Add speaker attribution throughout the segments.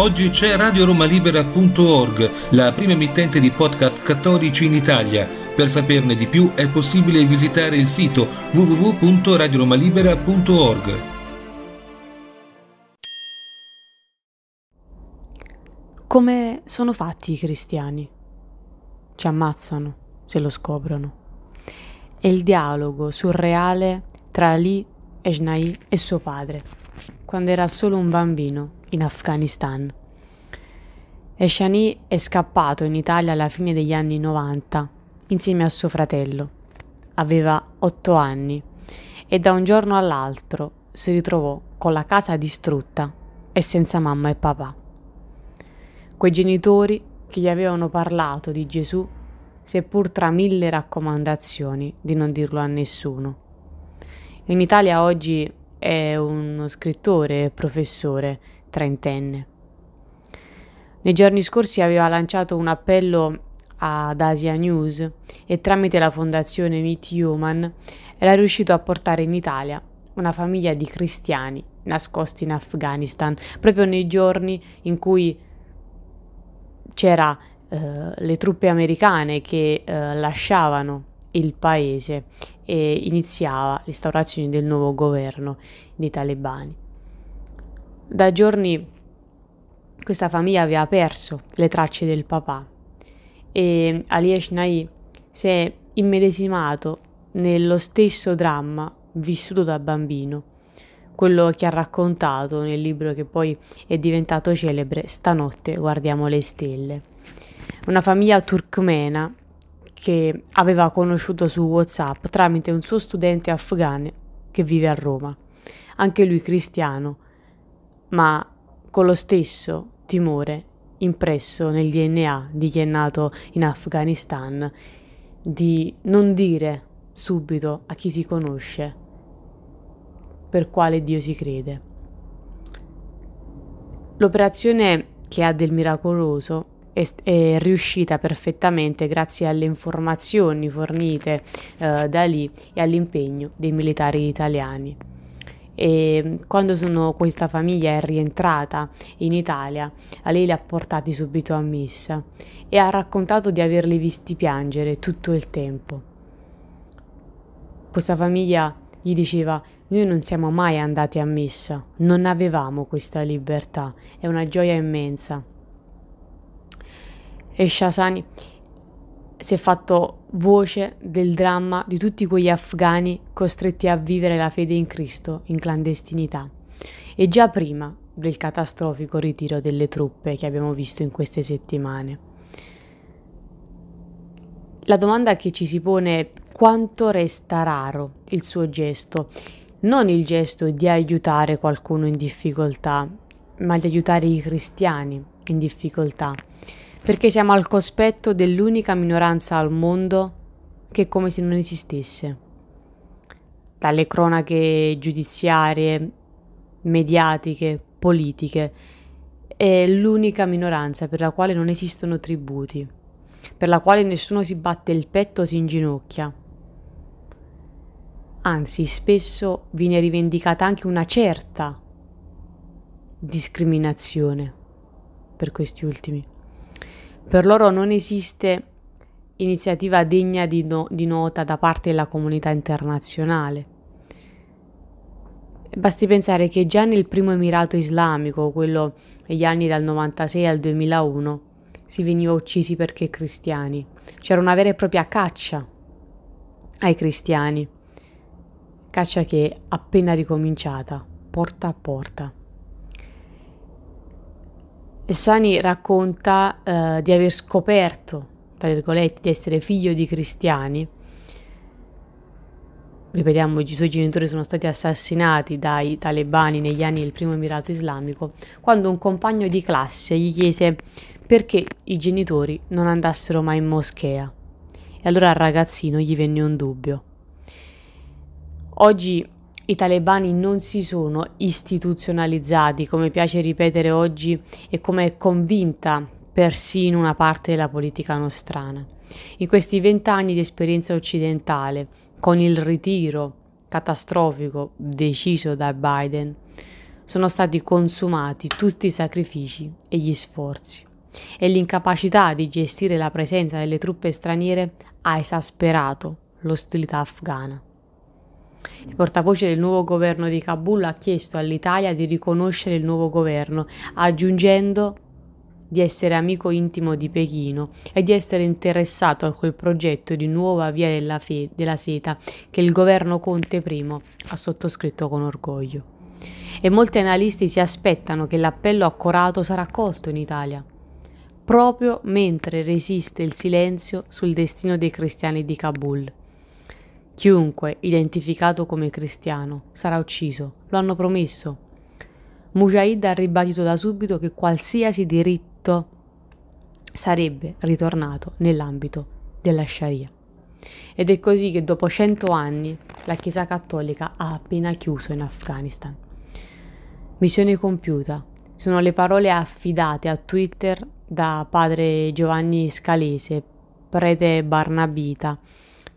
Speaker 1: Oggi c'è radioromalibera.org, la prima emittente di podcast cattolici in Italia. Per saperne di più è possibile visitare il sito www.radioromalibera.org. Come sono fatti i cristiani? Ci ammazzano se lo scoprono. È il dialogo surreale tra Ali, e Ejnai e suo padre, quando era solo un bambino in Afghanistan. Eshani è scappato in Italia alla fine degli anni 90 insieme a suo fratello. Aveva otto anni e da un giorno all'altro si ritrovò con la casa distrutta e senza mamma e papà. Quei genitori che gli avevano parlato di Gesù, seppur tra mille raccomandazioni di non dirlo a nessuno. In Italia oggi è uno scrittore e professore trentenne. Nei giorni scorsi aveva lanciato un appello ad Asia News e tramite la fondazione Meet Human era riuscito a portare in Italia una famiglia di cristiani nascosti in Afghanistan, proprio nei giorni in cui c'era eh, le truppe americane che eh, lasciavano il paese e iniziava l'instaurazione del nuovo governo dei talebani. Da giorni questa famiglia aveva perso le tracce del papà e Ali Eshnai si è immedesimato nello stesso dramma vissuto da bambino, quello che ha raccontato nel libro che poi è diventato celebre Stanotte guardiamo le stelle. Una famiglia turcmena che aveva conosciuto su WhatsApp tramite un suo studente afghano che vive a Roma, anche lui cristiano ma con lo stesso timore impresso nel DNA di chi è nato in Afghanistan di non dire subito a chi si conosce per quale Dio si crede. L'operazione che ha del miracoloso è, è riuscita perfettamente grazie alle informazioni fornite eh, da lì e all'impegno dei militari italiani e ehm, quando sono, questa famiglia è rientrata in Italia, a lei li ha portati subito a messa e ha raccontato di averli visti piangere tutto il tempo. Questa famiglia gli diceva noi non siamo mai andati a messa, non avevamo questa libertà, è una gioia immensa. E Shasani si è fatto voce del dramma di tutti quegli afghani costretti a vivere la fede in Cristo in clandestinità. E già prima del catastrofico ritiro delle truppe che abbiamo visto in queste settimane. La domanda che ci si pone è quanto resta raro il suo gesto, non il gesto di aiutare qualcuno in difficoltà, ma di aiutare i cristiani in difficoltà perché siamo al cospetto dell'unica minoranza al mondo che è come se non esistesse. Dalle cronache giudiziarie, mediatiche, politiche, è l'unica minoranza per la quale non esistono tributi, per la quale nessuno si batte il petto o si inginocchia. Anzi, spesso viene rivendicata anche una certa discriminazione per questi ultimi. Per loro non esiste iniziativa degna di, no, di nota da parte della comunità internazionale. Basti pensare che già nel primo emirato islamico, quello degli anni dal 96 al 2001, si veniva uccisi perché cristiani. C'era una vera e propria caccia ai cristiani. Caccia che è appena ricominciata, porta a porta. Sani racconta eh, di aver scoperto, tra virgolette, di essere figlio di cristiani. Ripetiamo, i suoi genitori sono stati assassinati dai talebani negli anni del primo emirato islamico, quando un compagno di classe gli chiese perché i genitori non andassero mai in moschea. E allora al ragazzino gli venne un dubbio. Oggi i talebani non si sono istituzionalizzati, come piace ripetere oggi e come è convinta persino una parte della politica nostrana. In questi vent'anni di esperienza occidentale, con il ritiro catastrofico deciso da Biden, sono stati consumati tutti i sacrifici e gli sforzi e l'incapacità di gestire la presenza delle truppe straniere ha esasperato l'ostilità afghana. Il portavoce del nuovo governo di Kabul ha chiesto all'Italia di riconoscere il nuovo governo, aggiungendo di essere amico intimo di Pechino e di essere interessato a quel progetto di nuova via della, della seta che il governo Conte I ha sottoscritto con orgoglio. E molti analisti si aspettano che l'appello accorato sarà accolto in Italia, proprio mentre resiste il silenzio sul destino dei cristiani di Kabul. Chiunque, identificato come cristiano, sarà ucciso, lo hanno promesso. Mujahid ha ribadito da subito che qualsiasi diritto sarebbe ritornato nell'ambito della Sharia. Ed è così che dopo cento anni la Chiesa Cattolica ha appena chiuso in Afghanistan. Missione compiuta. Sono le parole affidate a Twitter da padre Giovanni Scalese, prete Barnabita,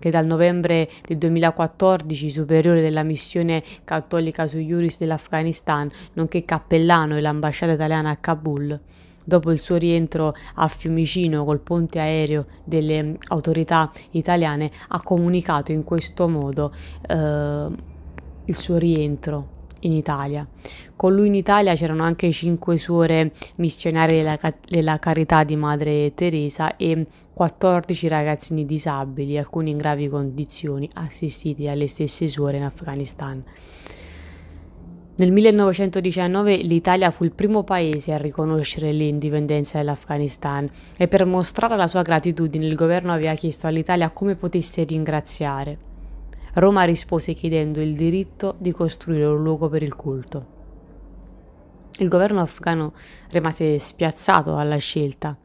Speaker 1: che dal novembre del 2014 superiore della missione cattolica su Iuris dell'Afghanistan, nonché cappellano e l'ambasciata italiana a Kabul. Dopo il suo rientro a Fiumicino col ponte aereo delle mm, autorità italiane, ha comunicato in questo modo eh, il suo rientro in Italia. Con lui in Italia c'erano anche cinque suore missionarie della, della carità di Madre Teresa e 14 ragazzini disabili, alcuni in gravi condizioni, assistiti dalle stesse suore in Afghanistan. Nel 1919 l'Italia fu il primo paese a riconoscere l'indipendenza dell'Afghanistan e per mostrare la sua gratitudine il governo aveva chiesto all'Italia come potesse ringraziare. Roma rispose chiedendo il diritto di costruire un luogo per il culto. Il governo afghano rimase spiazzato alla scelta,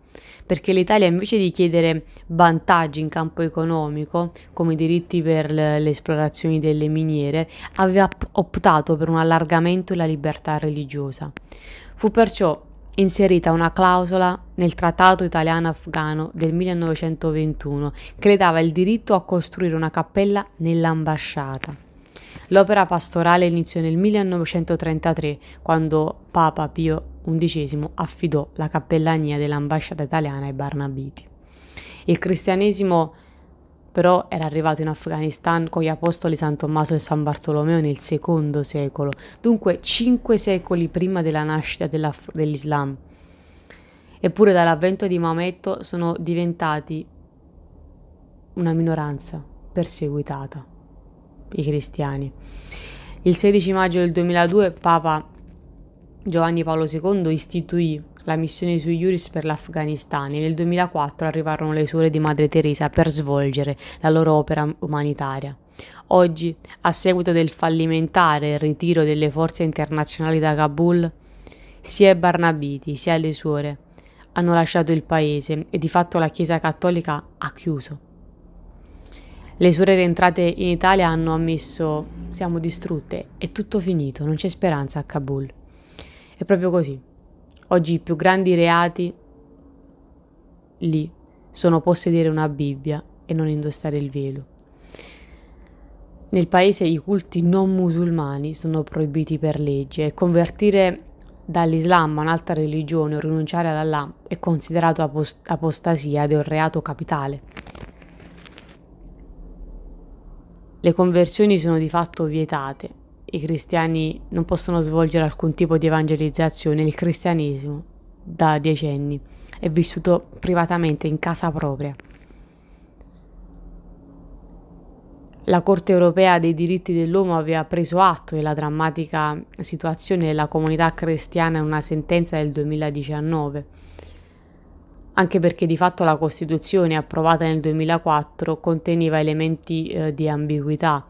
Speaker 1: perché l'Italia invece di chiedere vantaggi in campo economico, come diritti per le esplorazioni delle miniere, aveva optato per un allargamento e la libertà religiosa. Fu perciò inserita una clausola nel Trattato italiano-afghano del 1921 che le dava il diritto a costruire una cappella nell'ambasciata. L'opera pastorale iniziò nel 1933 quando Papa Pio XI affidò la cappellania dell'ambasciata italiana ai Barnabiti. Il cristianesimo però era arrivato in Afghanistan con gli apostoli San Tommaso e San Bartolomeo nel secondo secolo, dunque cinque secoli prima della nascita dell'Islam. Eppure dall'avvento di Maometto sono diventati una minoranza perseguitata, i cristiani. Il 16 maggio del 2002 Papa Giovanni Paolo II istituì la missione sui Iuris per l'Afghanistan e nel 2004 arrivarono le suore di Madre Teresa per svolgere la loro opera um, umanitaria. Oggi, a seguito del fallimentare ritiro delle forze internazionali da Kabul, sia Barnabiti sia le suore hanno lasciato il paese e di fatto la Chiesa cattolica ha chiuso. Le suore rientrate in Italia hanno ammesso siamo distrutte, è tutto finito, non c'è speranza a Kabul. È proprio così. Oggi i più grandi reati lì sono possedere una Bibbia e non indossare il velo. Nel paese i culti non musulmani sono proibiti per legge e convertire dall'Islam a un'altra religione o rinunciare ad Allah è considerato apost- apostasia ed è un reato capitale. Le conversioni sono di fatto vietate i cristiani non possono svolgere alcun tipo di evangelizzazione, il cristianesimo da decenni è vissuto privatamente in casa propria. La Corte europea dei diritti dell'uomo aveva preso atto della drammatica situazione della comunità cristiana in una sentenza del 2019, anche perché di fatto la Costituzione approvata nel 2004 conteneva elementi eh, di ambiguità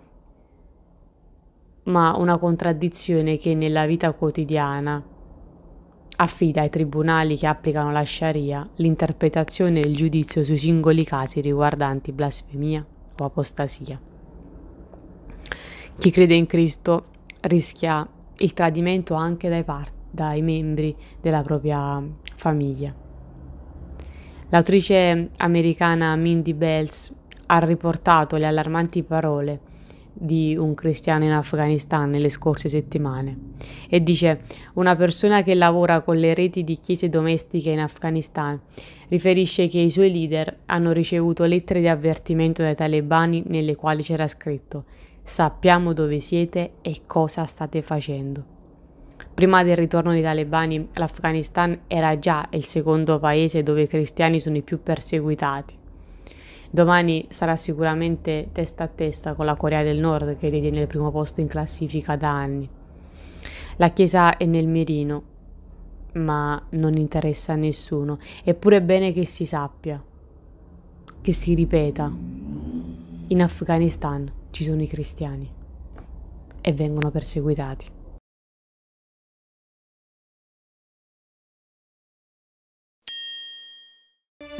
Speaker 1: ma una contraddizione che nella vita quotidiana affida ai tribunali che applicano la Sharia l'interpretazione e il giudizio sui singoli casi riguardanti blasfemia o apostasia. Chi crede in Cristo rischia il tradimento anche dai, par- dai membri della propria famiglia. L'autrice americana Mindy Bells ha riportato le allarmanti parole di un cristiano in Afghanistan nelle scorse settimane e dice una persona che lavora con le reti di chiese domestiche in Afghanistan riferisce che i suoi leader hanno ricevuto lettere di avvertimento dai talebani nelle quali c'era scritto sappiamo dove siete e cosa state facendo. Prima del ritorno dei talebani l'Afghanistan era già il secondo paese dove i cristiani sono i più perseguitati. Domani sarà sicuramente testa a testa con la Corea del Nord che detiene il primo posto in classifica da anni. La Chiesa è nel mirino, ma non interessa a nessuno, eppure è bene che si sappia, che si ripeta. In Afghanistan ci sono i cristiani e vengono perseguitati.